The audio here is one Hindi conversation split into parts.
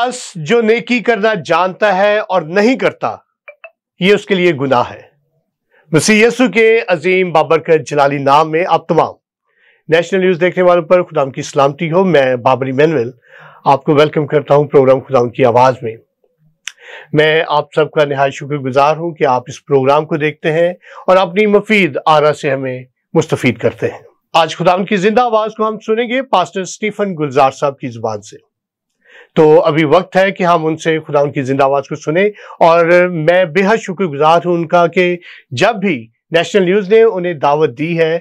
पास जो नेकी करना जानता है और नहीं करता ये उसके लिए गुनाह है मसी यसु के अजीम बाबरकत जलाली नाम में आप तमाम नेशनल न्यूज़ देखने वालों पर खुदाम की सलामती हो मैं बाबरी मैनवेल आपको वेलकम करता हूं प्रोग्राम खुदाम की आवाज़ में मैं आप सबका नहाय शुक्रगुजार हूं कि आप इस प्रोग्राम को देखते हैं और अपनी मुफीद आरा से हमें मुस्तफ़ करते हैं आज खुदाम की जिंदा आवाज़ को हम सुनेंगे पास्टर स्टीफन गुलजार साहब की जुबान से तो अभी वक्त है कि हम उनसे खुदा उनकी जिंदा आवाज़ को सुने और मैं बेहद शुक्रगुजार हूँ उनका कि जब भी नेशनल न्यूज़ ने उन्हें दावत दी है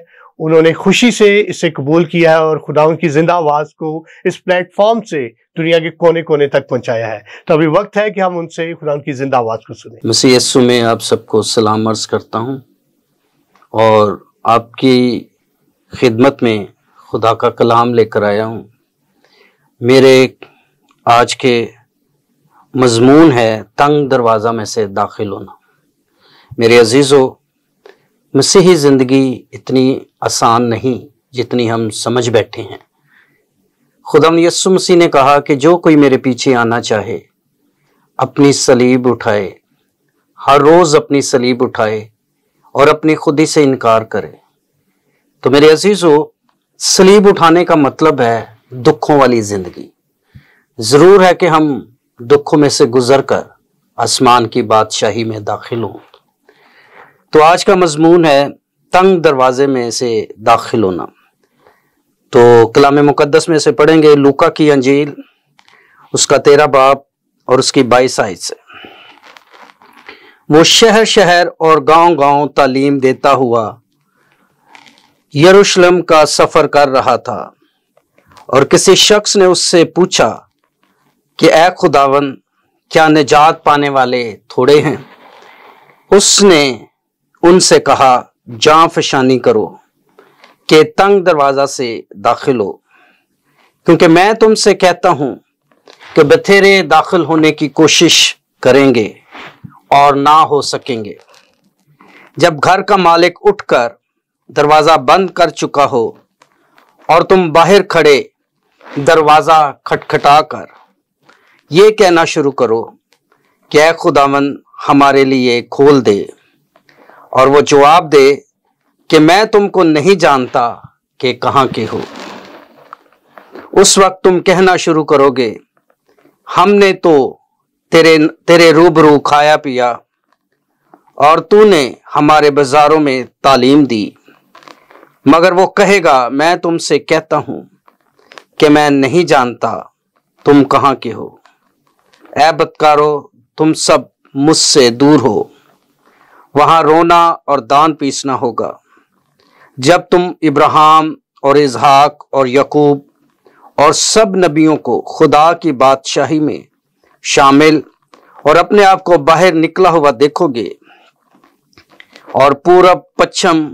उन्होंने खुशी से इसे कबूल किया है और खुदा उनकी जिंदा आवाज़ को इस प्लेटफॉर्म से दुनिया के कोने कोने तक पहुंचाया है तो अभी वक्त है कि हम उनसे खुदा उनकी जिंदा आवाज़ को सुने में आप सबको सलाम अर्ज करता हूँ और आपकी खिदमत में खुदा का कलाम लेकर आया हूँ मेरे आज के मजमून है तंग दरवाज़ा में से दाखिल होना मेरे अजीज़ों मसीही ज़िंदगी इतनी आसान नहीं जितनी हम समझ बैठे हैं खुदम यसु मसीह ने कहा कि जो कोई मेरे पीछे आना चाहे अपनी सलीब उठाए हर रोज़ अपनी सलीब उठाए और अपनी खुदी से इनकार करे तो मेरे अजीज़ों सलीब उठाने का मतलब है दुखों वाली ज़िंदगी जरूर है कि हम दुखों में से गुजर कर आसमान की बादशाही में दाखिल हों तो आज का मजमून है तंग दरवाजे में से दाखिल होना तो कलाम मुकदस में से पढ़ेंगे लूका की अंजील उसका तेरा बाप और उसकी बाईस आयत से वो शहर शहर और गांव गांव तालीम देता हुआ यरूशलेम का सफ़र कर रहा था और किसी शख्स ने उससे पूछा कि ए खुदावन क्या निजात पाने वाले थोड़े हैं उसने उनसे कहा जाँ फशानी करो कि तंग दरवाज़ा से दाखिल हो क्योंकि मैं तुमसे कहता हूँ कि बथेरे दाखिल होने की कोशिश करेंगे और ना हो सकेंगे जब घर का मालिक उठकर दरवाज़ा बंद कर चुका हो और तुम बाहर खड़े दरवाज़ा खटखटा कर ये कहना शुरू करो कि खुदावन हमारे लिए खोल दे और वो जवाब दे कि मैं तुमको नहीं जानता कि कहाँ के हो उस वक्त तुम कहना शुरू करोगे हमने तो तेरे तेरे रूबरू खाया पिया और तूने हमारे बाजारों में तालीम दी मगर वो कहेगा मैं तुमसे कहता हूँ कि मैं नहीं जानता तुम कहाँ के हो ऐ बदकारो तुम सब मुझसे दूर हो वहाँ रोना और दान पीसना होगा जब तुम इब्राहिम और इजहाक और यकूब और सब नबियों को खुदा की बादशाही में शामिल और अपने आप को बाहर निकला हुआ देखोगे और पूरब पश्चिम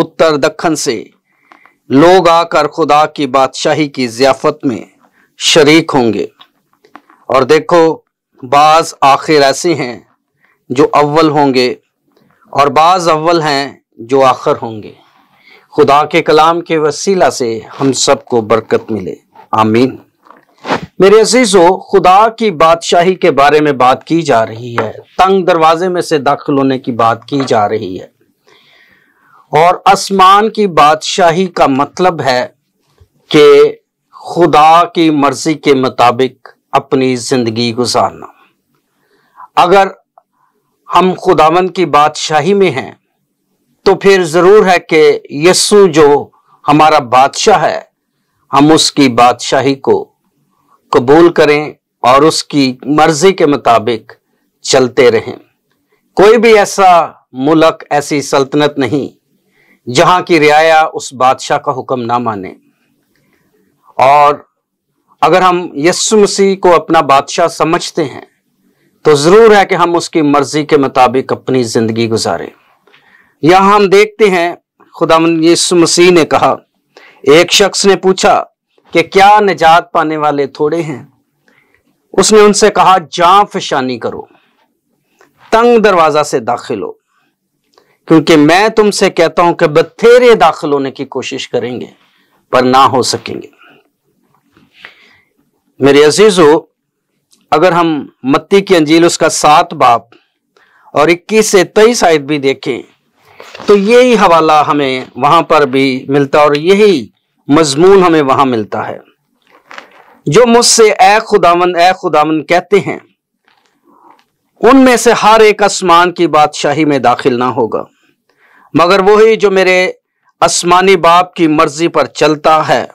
उत्तर दक्षिण से लोग आकर खुदा की बादशाही की जियाफत में शरीक होंगे और देखो बाज आखिर ऐसे हैं जो अव्वल होंगे और बाज अव्वल हैं जो आखिर होंगे खुदा के कलाम के वसीला से हम सबको बरकत मिले आमीन मेरे अजीजों खुदा की बादशाही के बारे में बात की जा रही है तंग दरवाजे में से दाखिल होने की बात की जा रही है और आसमान की बादशाही का मतलब है कि खुदा की मर्जी के मुताबिक अपनी जिंदगी गुजारना अगर हम खुदावन की बादशाही में हैं तो फिर जरूर है कि यस्सु जो हमारा बादशाह है हम उसकी बादशाही को कबूल करें और उसकी मर्जी के मुताबिक चलते रहें कोई भी ऐसा मुलक ऐसी सल्तनत नहीं जहां की रियाया उस बादशाह का हुक्म ना माने और अगर हम यस्सु मसीह को अपना बादशाह समझते हैं तो जरूर है कि हम उसकी मर्जी के मुताबिक अपनी जिंदगी गुजारें यहां हम देखते हैं खुदा यस्सु मसीह ने कहा एक शख्स ने पूछा कि क्या निजात पाने वाले थोड़े हैं उसने उनसे कहा जा फिशानी करो तंग दरवाजा से दाखिल हो क्योंकि मैं तुमसे कहता हूं कि बथेरे दाखिल होने की कोशिश करेंगे पर ना हो सकेंगे मेरे अजीजों अगर हम मत्ती की अंजील उसका सात बाप और 21 से 23 आयत भी देखें तो यही हवाला हमें वहां पर भी मिलता और यही मजमून हमें वहां मिलता है जो मुझसे ए खुदावन ए खुदावन कहते हैं उनमें से हर एक आसमान की बादशाही में दाखिल ना होगा मगर वही जो मेरे आसमानी बाप की मर्जी पर चलता है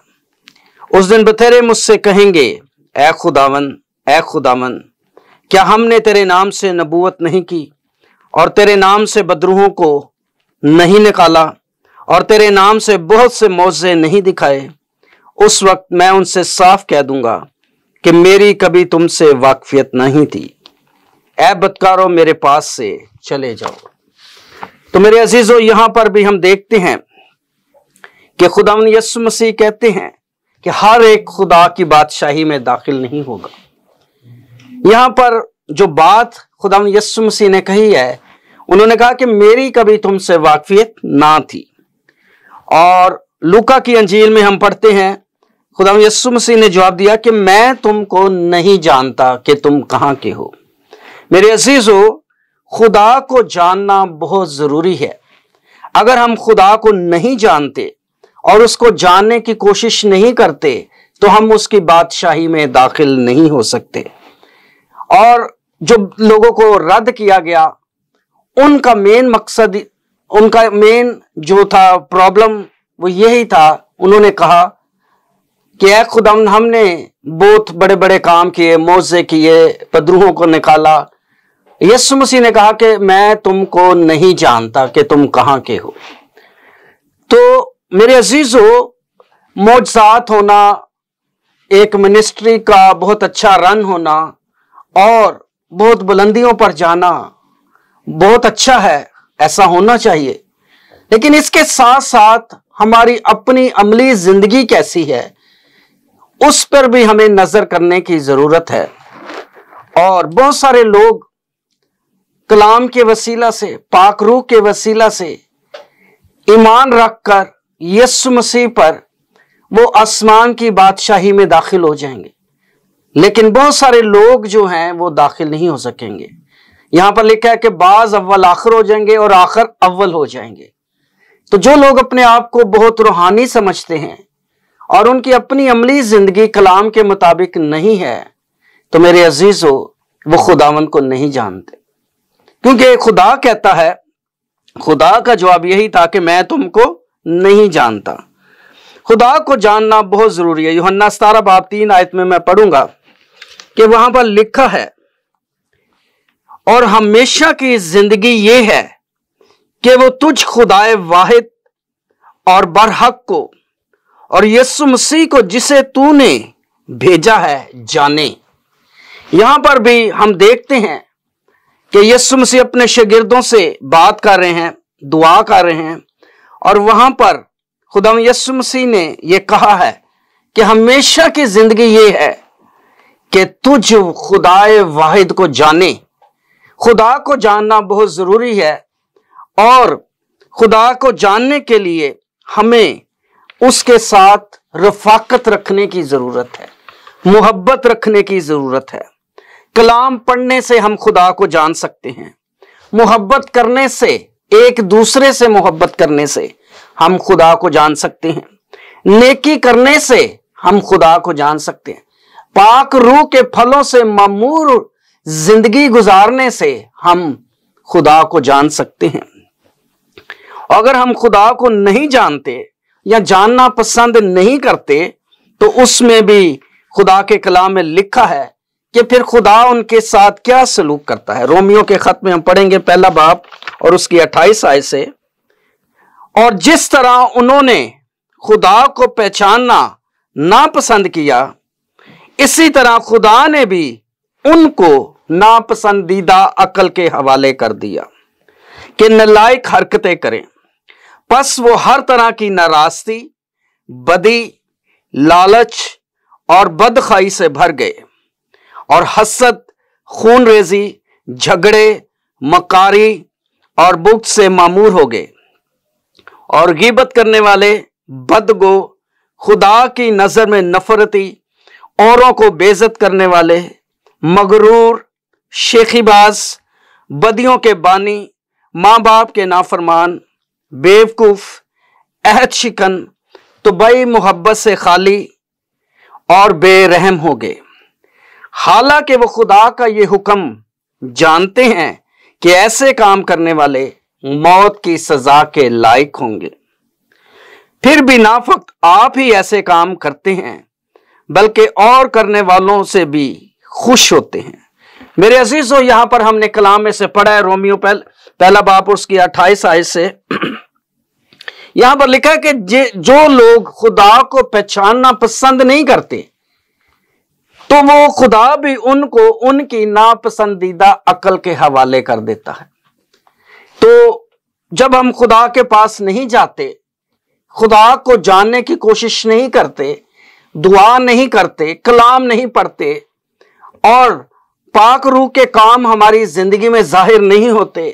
उस दिन बथेरे मुझसे कहेंगे ए खुदावन ए खुदावन क्या हमने तेरे नाम से नबूवत नहीं की और तेरे नाम से बदरूहों को नहीं निकाला और तेरे नाम से बहुत से मौजे नहीं दिखाए उस वक्त मैं उनसे साफ कह दूंगा कि मेरी कभी तुमसे वाकफियत नहीं थी ऐ बदकारो मेरे पास से चले जाओ तो मेरे अजीज़ों यहां पर भी हम देखते हैं कि खुदा यसु मसीह कहते हैं कि हर एक खुदा की बादशाही में दाखिल नहीं होगा यहां पर जो बात खुदा यस्सु मसीह ने कही है उन्होंने कहा कि मेरी कभी तुमसे वाकफियत ना थी और लुका की अंजील में हम पढ़ते हैं खुदा यस्सु मसीह ने जवाब दिया कि मैं तुमको नहीं जानता कि तुम कहाँ के हो मेरे अजीज हो खुदा को जानना बहुत ज़रूरी है अगर हम खुदा को नहीं जानते और उसको जानने की कोशिश नहीं करते तो हम उसकी बादशाही में दाखिल नहीं हो सकते और जो लोगों को रद्द किया गया उनका मेन मकसद उनका मेन जो था प्रॉब्लम वो यही था उन्होंने कहा कि ए खुदम हमने बहुत बड़े बड़े काम किए मोजे किए पदरूहों को निकाला यसु मसीह ने कहा कि मैं तुमको नहीं जानता कि तुम कहाँ के हो तो मेरे अजीज हो होना एक मिनिस्ट्री का बहुत अच्छा रन होना और बहुत बुलंदियों पर जाना बहुत अच्छा है ऐसा होना चाहिए लेकिन इसके साथ साथ हमारी अपनी अमली जिंदगी कैसी है उस पर भी हमें नजर करने की जरूरत है और बहुत सारे लोग कलाम के वसीला से पाकरू के वसीला से ईमान रखकर यस्सु मसीह पर वो आसमान की बादशाही में दाखिल हो जाएंगे लेकिन बहुत सारे लोग जो हैं वो दाखिल नहीं हो सकेंगे यहां पर लिखा है कि बाज अव्वल आखिर हो जाएंगे और आखिर अव्वल हो जाएंगे तो जो लोग अपने आप को बहुत रूहानी समझते हैं और उनकी अपनी अमली जिंदगी कलाम के मुताबिक नहीं है तो मेरे अजीज हो वो खुदावन को नहीं जानते क्योंकि खुदा कहता है खुदा का जवाब यही था कि मैं तुमको नहीं जानता खुदा को जानना बहुत ज़रूरी है योहन्ना सतारा बाब तीन आयत में मैं पढ़ूंगा कि वहां पर लिखा है और हमेशा की जिंदगी ये है कि वो तुझ खुदाए वाहिद और बरहक को और यसु मसीह को जिसे तूने भेजा है जाने यहां पर भी हम देखते हैं कि यसु मसीह अपने शगिर्दों से बात कर रहे हैं दुआ कर रहे हैं और वहां पर खुदा यसु मसीह ने यह कहा है कि हमेशा की जिंदगी ये है कि तुझ खुदाए वाहिद को जाने खुदा को जानना बहुत ज़रूरी है और खुदा को जानने के लिए हमें उसके साथ रफाकत रखने की ज़रूरत है मोहब्बत रखने की ज़रूरत है कलाम पढ़ने से हम खुदा को जान सकते हैं मोहब्बत करने से एक दूसरे से मोहब्बत करने से हम खुदा को जान सकते हैं नेकी करने से हम खुदा को जान सकते हैं पाक रूह के फलों से ममूर जिंदगी गुजारने से हम खुदा को जान सकते हैं अगर हम खुदा को नहीं जानते या जानना पसंद नहीं करते तो उसमें भी खुदा के कलाम में लिखा है कि फिर खुदा उनके साथ क्या सलूक करता है रोमियो के खत में हम पढ़ेंगे पहला बाप और उसकी अट्ठाईस आय से और जिस तरह उन्होंने खुदा को पहचानना नापसंद किया इसी तरह खुदा ने भी उनको नापसंदीदा अकल के हवाले कर दिया कि नलायक हरकतें करें बस वो हर तरह की नाराजगी बदी लालच और बदखाई से भर गए और हसत खून रेजी झगड़े मकारी और बुख से मामूर हो गए और गिबत करने वाले बदगो खुदा की नज़र में नफरती औरों को बेजत करने वाले मगरूर शेखीबाज बदियों के बानी माँ बाप के नाफरमान बेवकूफ़ अहद शिकन तो बई मोहब्बत से खाली और बेरहम हो गए हालांकि वो खुदा का ये हुक्म जानते हैं कि ऐसे काम करने वाले मौत की सजा के लायक होंगे फिर भी ना फक्त आप ही ऐसे काम करते हैं बल्कि और करने वालों से भी खुश होते हैं मेरे हो यहां पर हमने कलाम में से पढ़ा है रोमियो पहल, पहला बाप उसकी अट्ठाईस आय से यहां पर लिखा है कि जो लोग खुदा को पहचानना पसंद नहीं करते तो वो खुदा भी उनको उनकी नापसंदीदा अकल के हवाले कर देता है तो जब हम खुदा के पास नहीं जाते खुदा को जानने की कोशिश नहीं करते दुआ नहीं करते कलाम नहीं पढ़ते और पाक रूह के काम हमारी जिंदगी में जाहिर नहीं होते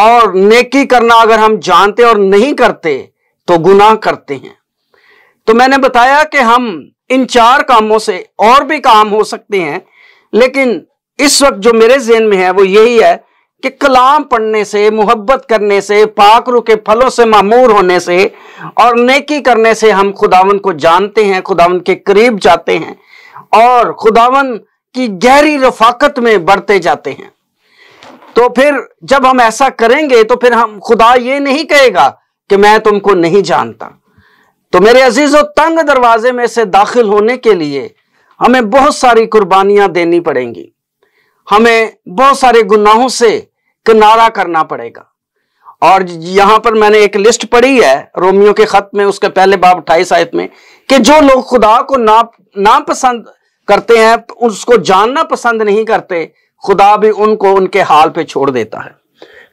और नेकी करना अगर हम जानते और नहीं करते तो गुनाह करते हैं तो मैंने बताया कि हम इन चार कामों से और भी काम हो सकते हैं लेकिन इस वक्त जो मेरे जेन में है वो यही है कि कलाम पढ़ने से मोहब्बत करने से पाकरू के फलों से मामूर होने से और नेकी करने से हम खुदावन को जानते हैं खुदावन के करीब जाते हैं और खुदावन की गहरी रफाकत में बढ़ते जाते हैं तो फिर जब हम ऐसा करेंगे तो फिर हम खुदा ये नहीं कहेगा कि मैं तुमको नहीं जानता तो मेरे अजीजों तंग दरवाजे में से दाखिल होने के लिए हमें बहुत सारी कुर्बानियां देनी पड़ेंगी हमें बहुत सारे गुनाहों से किनारा करना पड़ेगा और यहां पर मैंने एक लिस्ट पढ़ी है रोमियो के खत में उसके पहले बाब अट्ठाईस आयत में कि जो लोग खुदा को ना ना पसंद करते हैं उसको जानना पसंद नहीं करते खुदा भी उनको उनके हाल पे छोड़ देता है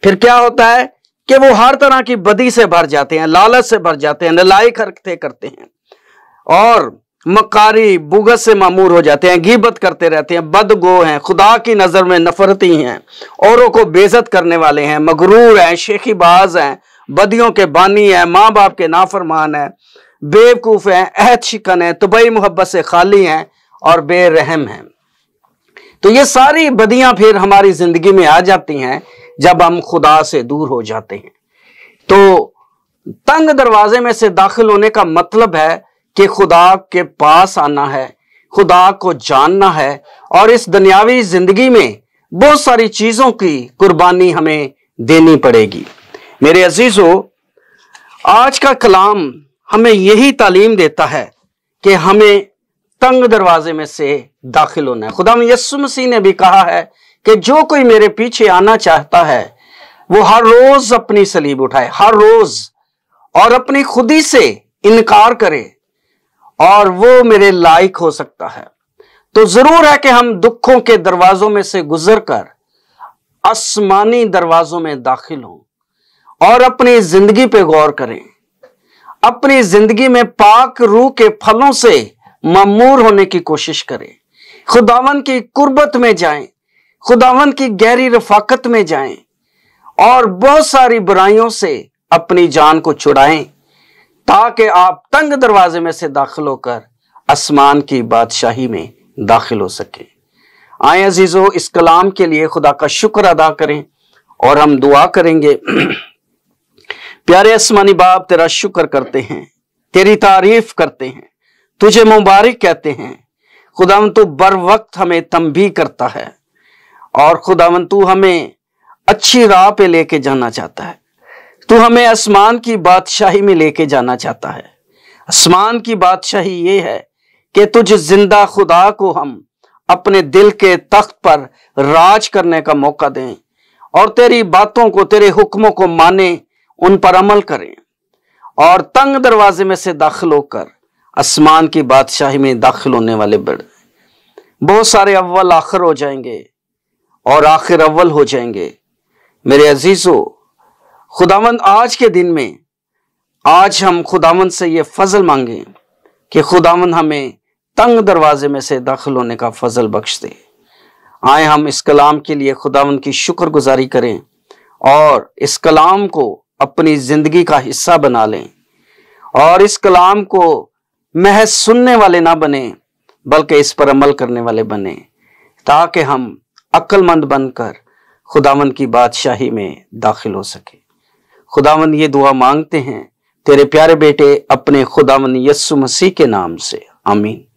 फिर क्या होता है कि वो हर तरह की बदी से भर जाते हैं लालच से भर जाते हैं नलायक हरकते करते हैं और मकारी बुगत से मामूर हो जाते हैं गीबत करते रहते हैं बदगो हैं खुदा की नज़र में नफरती हैं औरों को बेजत करने वाले हैं मगरूर हैं शेखीबाज हैं बदियों के बानी हैं माँ बाप के नाफरमान हैं बेवकूफ़ हैं अहद शिकन हैं तुबई मोहब्बत से खाली हैं और बेरहम हैं तो ये सारी बदियाँ फिर हमारी ज़िंदगी में आ जाती हैं जब हम खुदा से दूर हो जाते हैं तो तंग दरवाजे में से दाखिल होने का मतलब है कि खुदा के पास आना है खुदा को जानना है और इस दुनियावी जिंदगी में बहुत सारी चीजों की कुर्बानी हमें देनी पड़ेगी मेरे अजीजों आज का कलाम हमें यही तालीम देता है कि हमें तंग दरवाजे में से दाखिल होना है खुदा यस्सु मसीह ने भी कहा है कि जो कोई मेरे पीछे आना चाहता है वो हर रोज अपनी सलीब उठाए हर रोज और अपनी खुदी से इनकार करे और वो मेरे लायक हो सकता है तो जरूर है कि हम दुखों के दरवाजों में से गुजर कर आसमानी दरवाजों में दाखिल हों और अपनी जिंदगी पे गौर करें अपनी जिंदगी में पाक रूह के फलों से ममूर होने की कोशिश करें खुदावन की कुर्बत में जाएं खुदावन की गहरी रफाकत में जाएं और बहुत सारी बुराइयों से अपनी जान को छुड़ाएं ताकि आप तंग दरवाजे में से दाखिल होकर आसमान की बादशाही में दाखिल हो सके आए अजीज़ो इस कलाम के लिए खुदा का शुक्र अदा करें और हम दुआ करेंगे प्यारे आसमानी बाप तेरा शुक्र करते हैं तेरी तारीफ करते हैं तुझे मुबारक कहते हैं खुदा तो बर वक्त हमें भी करता है और खुदावन तू हमें अच्छी राह पे लेके जाना चाहता है तू हमें आसमान की बादशाही में लेके जाना चाहता है आसमान की बादशाही ये है कि तुझ जिंदा खुदा को हम अपने दिल के तख्त पर राज करने का मौका दें और तेरी बातों को तेरे हुक्मों को माने उन पर अमल करें और तंग दरवाजे में से दाखिल होकर आसमान की बादशाही में दाखिल होने वाले बड़े बहुत सारे अव्वल आखिर हो जाएंगे और आखिर अव्वल हो जाएंगे मेरे अजीजों खुदावंद आज के दिन में आज हम खुदावंद से ये फजल मांगे कि खुदावंद हमें तंग दरवाजे में से दाखिल होने का फजल बख्श दे आए हम इस कलाम के लिए खुदावंद की शुक्रगुजारी करें और इस कलाम को अपनी जिंदगी का हिस्सा बना लें और इस कलाम को महज सुनने वाले ना बने बल्कि इस पर अमल करने वाले बने ताकि हम अक्लमंद बनकर खुदावन की बादशाही में दाखिल हो सके खुदावन ये दुआ मांगते हैं तेरे प्यारे बेटे अपने खुदावन यस्सु मसीह के नाम से आमीन